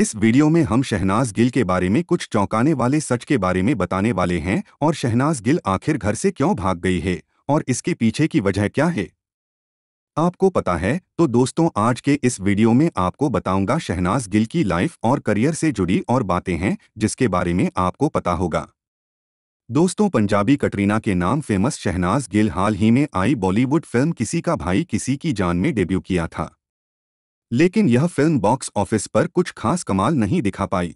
इस वीडियो में हम शहनाज गिल के बारे में कुछ चौंकाने वाले सच के बारे में बताने वाले हैं और शहनाज गिल आखिर घर से क्यों भाग गई है और इसके पीछे की वजह क्या है आपको पता है तो दोस्तों आज के इस वीडियो में आपको बताऊंगा शहनाज गिल की लाइफ और करियर से जुड़ी और बातें हैं जिसके बारे में आपको पता होगा दोस्तों पंजाबी कटरीना के नाम फेमस शहनाज गिल हाल ही में आई बॉलीवुड फिल्म किसी का भाई किसी की जान में डेब्यू किया था लेकिन यह फिल्म बॉक्स ऑफिस पर कुछ खास कमाल नहीं दिखा पाई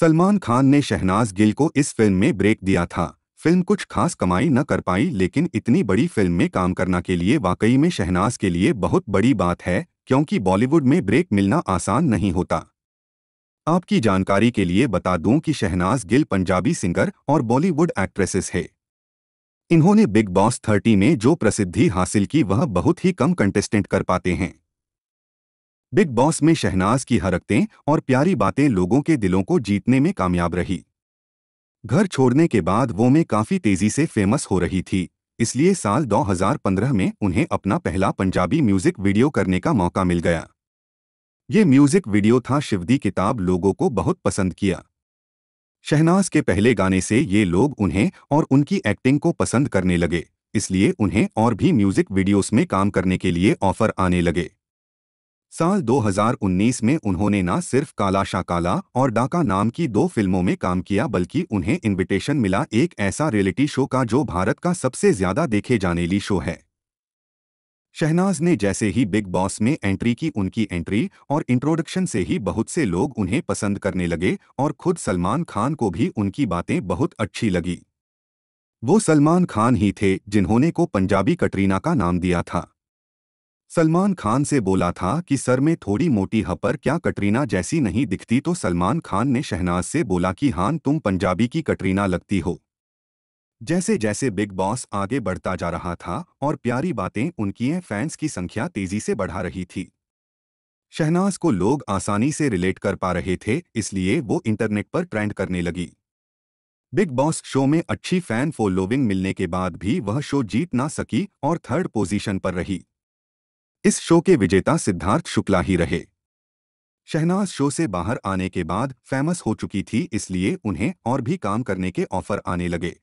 सलमान खान ने शहनाज गिल को इस फिल्म में ब्रेक दिया था फिल्म कुछ खास कमाई न कर पाई लेकिन इतनी बड़ी फिल्म में काम करना के लिए वाकई में शहनाज के लिए बहुत बड़ी बात है क्योंकि बॉलीवुड में ब्रेक मिलना आसान नहीं होता आपकी जानकारी के लिए बता दूं कि शहनाज गिल पंजाबी सिंगर और बॉलीवुड एक्ट्रेसेस है इन्होंने बिग बॉस 30 में जो प्रसिद्धि हासिल की वह बहुत ही कम कंटेस्टेंट कर पाते हैं बिग बॉस में शहनाज की हरकतें और प्यारी बातें लोगों के दिलों को जीतने में कामयाब रही घर छोड़ने के बाद वो में काफ़ी तेज़ी से फेमस हो रही थी इसलिए साल 2015 में उन्हें अपना पहला पंजाबी म्यूज़िक वीडियो करने का मौका मिल गया ये म्यूज़िक वीडियो था शिवदी किताब लोगों को बहुत पसंद किया शहनाज के पहले गाने से ये लोग उन्हें और उनकी एक्टिंग को पसंद करने लगे इसलिए उन्हें और भी म्यूज़िक वीडियोस में काम करने के लिए ऑफ़र आने लगे साल 2019 में उन्होंने न सिर्फ काला काला और डाका नाम की दो फिल्मों में काम किया बल्कि उन्हें इनविटेशन मिला एक ऐसा रियलिटी शो का जो भारत का सबसे ज्यादा देखे जानेली शो है शहनाज ने जैसे ही बिग बॉस में एंट्री की उनकी एंट्री और इंट्रोडक्शन से ही बहुत से लोग उन्हें पसंद करने लगे और खुद सलमान खान को भी उनकी बातें बहुत अच्छी लगी वो सलमान खान ही थे जिन्होंने को पंजाबी कटरीना का नाम दिया था सलमान खान से बोला था कि सर में थोड़ी मोटी हपर क्या कटरीना जैसी नहीं दिखती तो सलमान खान ने शहनाज से बोला कि हान तुम पंजाबी की कटरीना लगती हो जैसे जैसे बिग बॉस आगे बढ़ता जा रहा था और प्यारी बातें उनकी फैंस की संख्या तेजी से बढ़ा रही थी शहनाज को लोग आसानी से रिलेट कर पा रहे थे इसलिए वो इंटरनेट पर ट्रेंड करने लगी बिग बॉस शो में अच्छी फैन फॉलोविंग मिलने के बाद भी वह शो जीत ना सकी और थर्ड पोजीशन पर रही इस शो के विजेता सिद्धार्थ शुक्ला ही रहे शहनाज शो से बाहर आने के बाद फेमस हो चुकी थी इसलिए उन्हें और भी काम करने के ऑफर आने लगे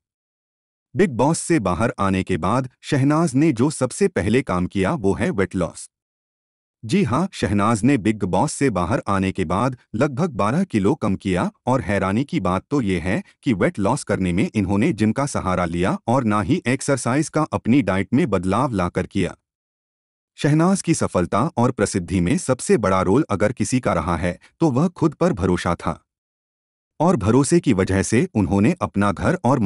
बिग बॉस से बाहर आने के बाद शहनाज ने जो सबसे पहले काम किया वो है वेट लॉस जी हाँ शहनाज ने बिग बॉस से बाहर आने के बाद लगभग 12 किलो कम किया और हैरानी की बात तो ये है कि वेट लॉस करने में इन्होंने जिम का सहारा लिया और ना ही एक्सरसाइज का अपनी डाइट में बदलाव लाकर किया शहनाज की सफलता और प्रसिद्धि में सबसे बड़ा रोल अगर किसी का रहा है तो वह खुद पर भरोसा था और भरोसे की वजह से उन्होंने अपना घर और